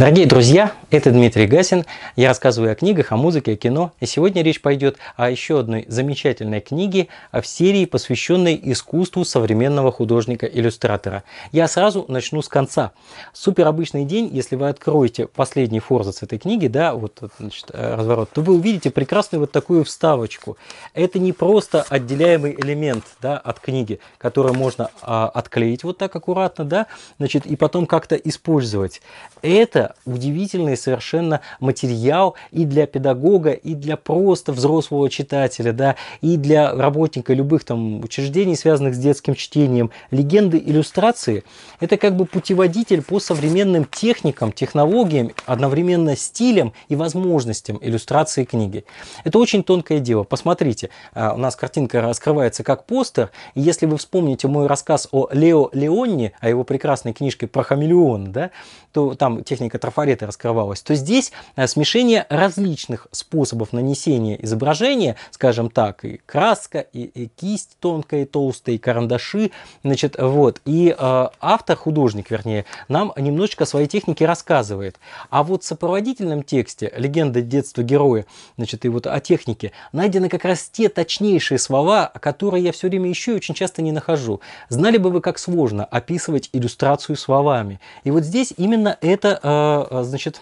Дорогие друзья, это Дмитрий Гасин. Я рассказываю о книгах, о музыке, о кино. И сегодня речь пойдет о еще одной замечательной книге а в серии, посвященной искусству современного художника-иллюстратора. Я сразу начну с конца. Супер обычный день, если вы откроете последний форзац этой книги, да, вот значит, э, разворот, то вы увидите прекрасную вот такую вставочку. Это не просто отделяемый элемент да, от книги, который можно а, отклеить вот так аккуратно, да, значит, и потом как-то использовать. Это удивительный совершенно материал и для педагога, и для просто взрослого читателя, да, и для работника любых там учреждений, связанных с детским чтением. Легенды, иллюстрации – это как бы путеводитель по современным техникам, технологиям, одновременно стилям и возможностям иллюстрации книги. Это очень тонкое дело. Посмотрите, а, у нас картинка раскрывается как постер, и если вы вспомните мой рассказ о Лео Леонни, о его прекрасной книжке про хамелеон, да, то там техника Трафареты раскрывалось, то здесь э, смешение различных способов нанесения изображения, скажем так, и краска, и, и кисть тонкая и толстая, и карандаши, значит, вот. И э, автор, художник, вернее, нам немножечко своей техники рассказывает. А вот в сопроводительном тексте «Легенда детства героя», значит, и вот о технике, найдены как раз те точнейшие слова, которые я все время ищу и очень часто не нахожу. Знали бы вы, как сложно описывать иллюстрацию словами. И вот здесь именно это э, Э, значит,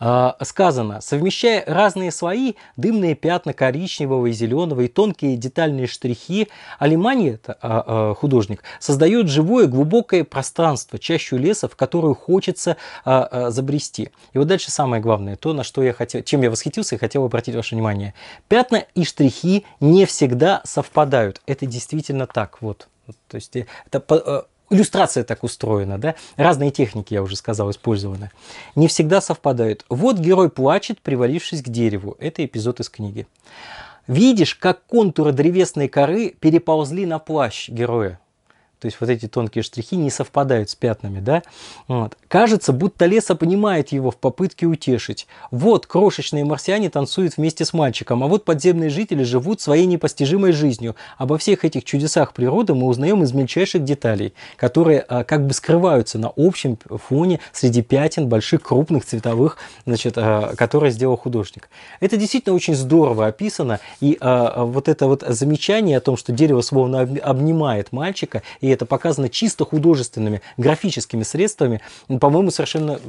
э, сказано, совмещая разные слои, дымные пятна коричневого и зеленого и тонкие детальные штрихи, Алимани, это э, художник, создает живое глубокое пространство, чащу леса, в которую хочется забрести. И вот дальше самое главное, то, на что я хотел, чем я восхитился и хотел обратить ваше внимание. Пятна и штрихи не всегда совпадают. Это действительно так, вот. То есть это иллюстрация так устроена, да? Разные техники, я уже сказал, использованы. Не всегда совпадают. Вот герой плачет, привалившись к дереву. Это эпизод из книги. Видишь, как контуры древесной коры переползли на плащ героя то есть вот эти тонкие штрихи не совпадают с пятнами, да? Вот. Кажется, будто Леса понимает его в попытке утешить. Вот крошечные марсиане танцуют вместе с мальчиком, а вот подземные жители живут своей непостижимой жизнью. Обо всех этих чудесах природы мы узнаем из мельчайших деталей, которые а, как бы скрываются на общем фоне среди пятен больших крупных цветовых, значит, а, которые сделал художник. Это действительно очень здорово описано, и а, вот это вот замечание о том, что дерево словно обнимает мальчика, и это показано чисто художественными, графическими средствами, по-моему, совершенно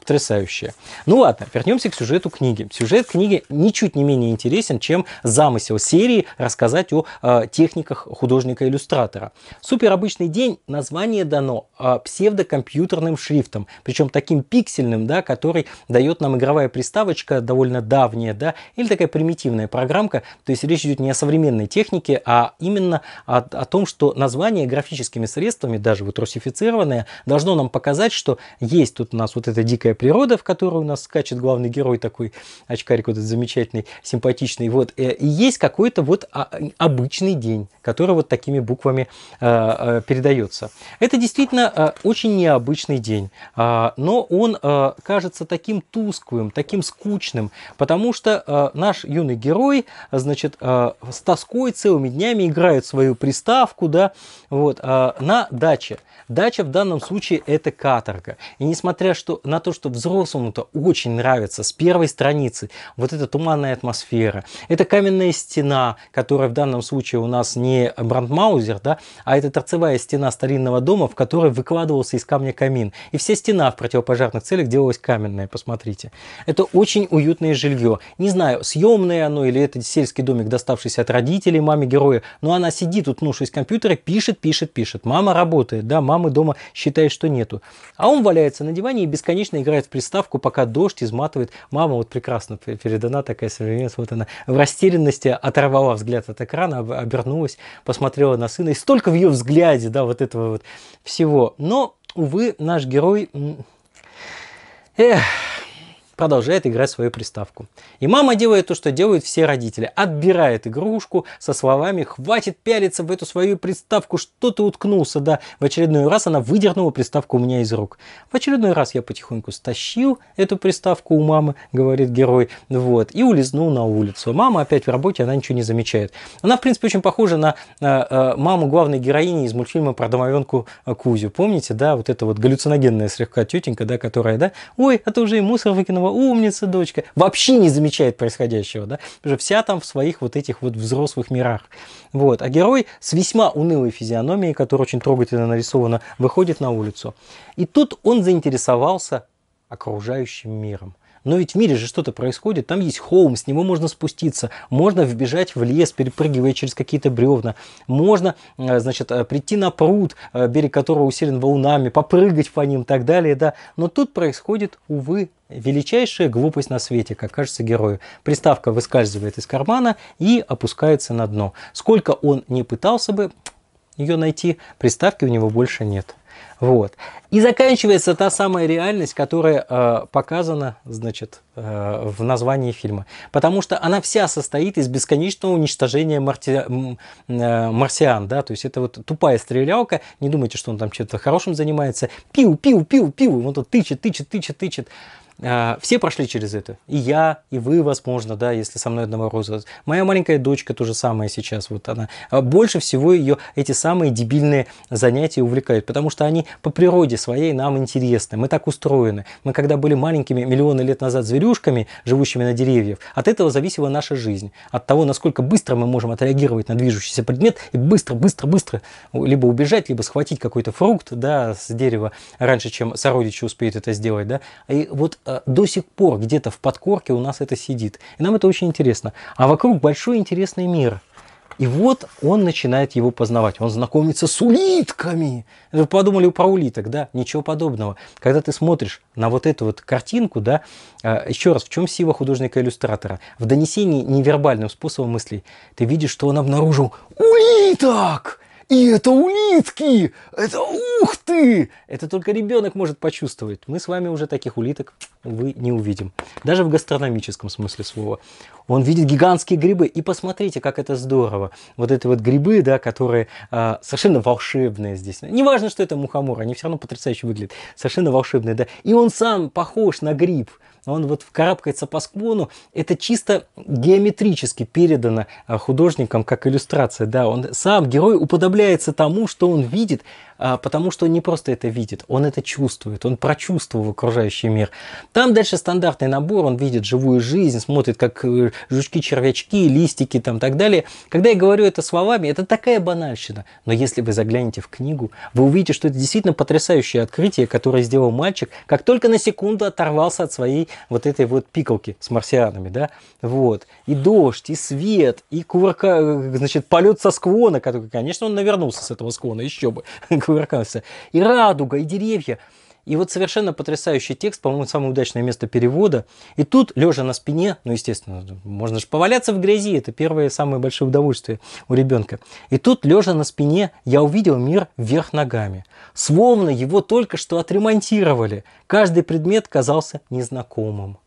потрясающе. Ну ладно, вернемся к сюжету книги. Сюжет книги ничуть не менее интересен, чем замысел серии рассказать о э, техниках художника-иллюстратора. Суперобычный день название дано э, псевдокомпьютерным шрифтом, причем таким пиксельным, да, который дает нам игровая приставочка, довольно давняя, да, или такая примитивная программка, то есть речь идет не о современной технике, а именно о, о том, что название графически классическими средствами, даже вот русифицированное, должно нам показать, что есть тут у нас вот эта дикая природа, в которую у нас скачет главный герой такой, очкарик вот этот замечательный, симпатичный, вот, э, и есть какой-то вот а, обычный день, который вот такими буквами э, э, передается. Это действительно очень необычный день, а, но он кажется таким тусклым, таким скучным, потому что наш юный герой, значит, с тоской целыми днями играет свою приставку, да, вот, Э, на даче. Дача в данном случае это каторга. И несмотря что, на то, что взрослому-то очень нравится с первой страницы вот эта туманная атмосфера, это каменная стена, которая в данном случае у нас не брандмаузер, да, а это торцевая стена старинного дома, в которой выкладывался из камня камин. И вся стена в противопожарных целях делалась каменная, посмотрите. Это очень уютное жилье. Не знаю, съемное оно или это сельский домик, доставшийся от родителей маме героя, но она сидит, утнувшись в компьютере, пишет, пишет, пишет. Мама работает, да, мамы дома считает, что нету. А он валяется на диване и бесконечно играет в приставку, пока дождь изматывает. Мама вот прекрасно передана такая современность. Вот она в растерянности оторвала взгляд от экрана, обернулась, посмотрела на сына. И столько в ее взгляде, да, вот этого вот всего. Но, увы, наш герой... Эх, продолжает играть свою приставку. И мама делает то, что делают все родители. Отбирает игрушку со словами «Хватит пялиться в эту свою приставку, что ты уткнулся?» Да, в очередной раз она выдернула приставку у меня из рук. В очередной раз я потихоньку стащил эту приставку у мамы, говорит герой, вот, и улизнул на улицу. Мама опять в работе, она ничего не замечает. Она, в принципе, очень похожа на э, э, маму главной героини из мультфильма про домовенку э, Кузю. Помните, да, вот эта вот галлюциногенная слегка тетенька, да, которая, да, ой, это а уже и мусор выкинула здорово, умница, дочка. Вообще не замечает происходящего, да? уже вся там в своих вот этих вот взрослых мирах. Вот. А герой с весьма унылой физиономией, которая очень трогательно нарисована, выходит на улицу. И тут он заинтересовался окружающим миром. Но ведь в мире же что-то происходит, там есть холм, с него можно спуститься, можно вбежать в лес, перепрыгивая через какие-то бревна, можно, э, значит, э, прийти на пруд, э, берег которого усилен волнами, попрыгать по ним и так далее, да. Но тут происходит, увы, величайшая глупость на свете, как кажется герою. Приставка выскальзывает из кармана и опускается на дно. Сколько он не пытался бы ее найти, приставки у него больше нет. Вот. И заканчивается та самая реальность, которая э, показана, значит, э, в названии фильма. Потому что она вся состоит из бесконечного уничтожения марти... э, марсиан, да, то есть это вот тупая стрелялка, не думайте, что он там чем-то хорошим занимается, пиу, пиу, пиу, пиу, он тут тычет, тычет, тычет, тычет. А, все прошли через это. И я, и вы, возможно, да, если со мной одного роста. Моя маленькая дочка тоже самое сейчас. Вот она. А больше всего ее эти самые дебильные занятия увлекают, потому что они по природе своей нам интересны. Мы так устроены. Мы когда были маленькими миллионы лет назад зверюшками, живущими на деревьях, от этого зависела наша жизнь. От того, насколько быстро мы можем отреагировать на движущийся предмет и быстро, быстро, быстро либо убежать, либо схватить какой-то фрукт да, с дерева раньше, чем сородичи успеют это сделать. Да? И вот а, до сих пор где-то в подкорке у нас это сидит. И нам это очень интересно. А вокруг большой интересный мир. И вот он начинает его познавать. Он знакомится с улитками. Вы подумали про улиток, да? Ничего подобного. Когда ты смотришь на вот эту вот картинку, да, а, еще раз, в чем сила художника-иллюстратора? В донесении невербальным способом мыслей ты видишь, что он обнаружил улиток! И это улитки! Это ух ты! Это только ребенок может почувствовать. Мы с вами уже таких улиток, вы не увидим. Даже в гастрономическом смысле слова. Он видит гигантские грибы. И посмотрите, как это здорово. Вот эти вот грибы, да, которые э, совершенно волшебные здесь. Неважно, что это мухомор, они все равно потрясающе выглядят. Совершенно волшебные, да. И он сам похож на гриб. А он вот вкарабкается по склону. Это чисто геометрически передано а, художником как иллюстрация. Да, он сам, герой, уподобляется тому, что он видит а, потому что он не просто это видит, он это чувствует, он прочувствовал окружающий мир. Там дальше стандартный набор, он видит живую жизнь, смотрит, как э, жучки, червячки, листики там так далее. Когда я говорю это словами, это такая банальщина. Но если вы заглянете в книгу, вы увидите, что это действительно потрясающее открытие, которое сделал мальчик, как только на секунду оторвался от своей вот этой вот пикалки с марсианами, да, вот. И дождь, и свет, и кувырка, э, значит, полет со склона, который, конечно, он навернулся с этого склона, еще бы, кувыркался. И радуга, и деревья. И вот совершенно потрясающий текст, по-моему, самое удачное место перевода. И тут, лежа на спине, ну, естественно, можно же поваляться в грязи, это первое самое большое удовольствие у ребенка. И тут, лежа на спине, я увидел мир вверх ногами. Словно его только что отремонтировали. Каждый предмет казался незнакомым.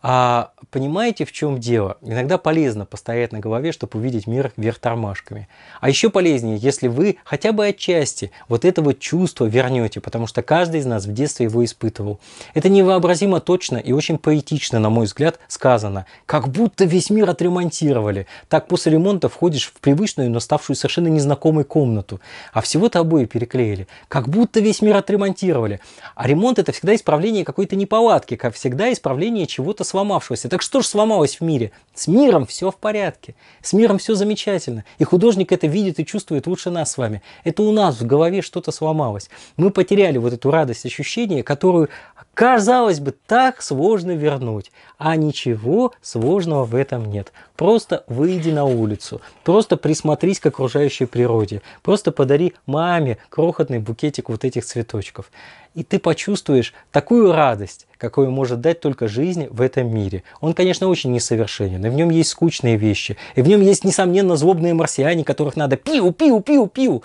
А понимаете, в чем дело? Иногда полезно постоять на голове, чтобы увидеть мир вверх тормашками. А еще полезнее, если вы хотя бы отчасти вот этого чувства вернете, потому что каждый из нас в детстве его испытывал. Это невообразимо точно и очень поэтично, на мой взгляд, сказано. Как будто весь мир отремонтировали. Так после ремонта входишь в привычную, но ставшую совершенно незнакомой комнату. А всего-то обои переклеили. Как будто весь мир отремонтировали. А ремонт это всегда исправление какой-то неполадки, как всегда исправление чего-то сломавшегося. Так что же сломалось в мире? С миром все в порядке. С миром все замечательно. И художник это видит и чувствует лучше нас с вами. Это у нас в голове что-то сломалось. Мы потеряли вот эту радость ощущения, которую, казалось бы, так сложно вернуть. А ничего сложного в этом нет. Просто выйди на улицу. Просто присмотрись к окружающей природе. Просто подари маме крохотный букетик вот этих цветочков. И ты почувствуешь такую радость, какой может дать только жизнь в этом мире. Он, конечно, очень несовершенен, и в нем есть скучные вещи, и в нем есть, несомненно, злобные марсиане, которых надо пиу-пиу-пиу-пиу.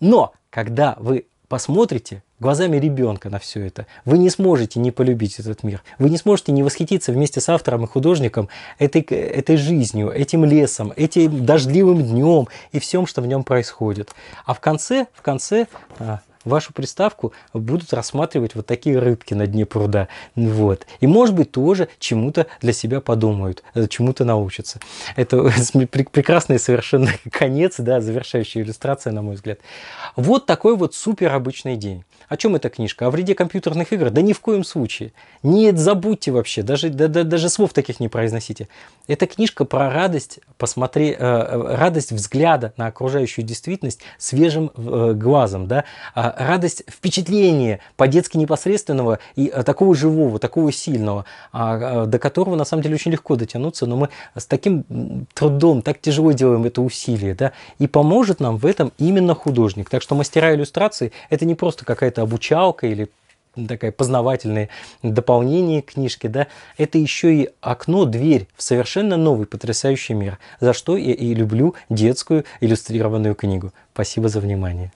Но когда вы посмотрите глазами ребенка на все это, вы не сможете не полюбить этот мир. Вы не сможете не восхититься вместе с автором и художником этой, этой жизнью, этим лесом, этим дождливым днем и всем, что в нем происходит. А в конце, в конце а, вашу приставку будут рассматривать вот такие рыбки на дне пруда. Вот. И, может быть, тоже чему-то для себя подумают, э, чему-то научатся. Это прекрасный совершенно конец, да, завершающая иллюстрация, на мой взгляд. Вот такой вот супер обычный день. О чем эта книжка? О вреде компьютерных игр? Да ни в коем случае. Нет, забудьте вообще, даже, да, да, даже слов таких не произносите. Эта книжка про радость, посмотри, э, э, радость взгляда на окружающую действительность свежим э, глазом, да, э, радость впечатления по-детски непосредственного и э, такого живого, такого сильного, а, э, до которого на самом деле очень легко дотянуться, но мы с таким трудом, так тяжело делаем это усилие, да, и поможет нам в этом именно художник. Так что мастера иллюстрации – это не просто какая-то обучалка или такая познавательное дополнение книжки, да, это еще и окно, дверь в совершенно новый потрясающий мир, за что я и люблю детскую иллюстрированную книгу. Спасибо за внимание.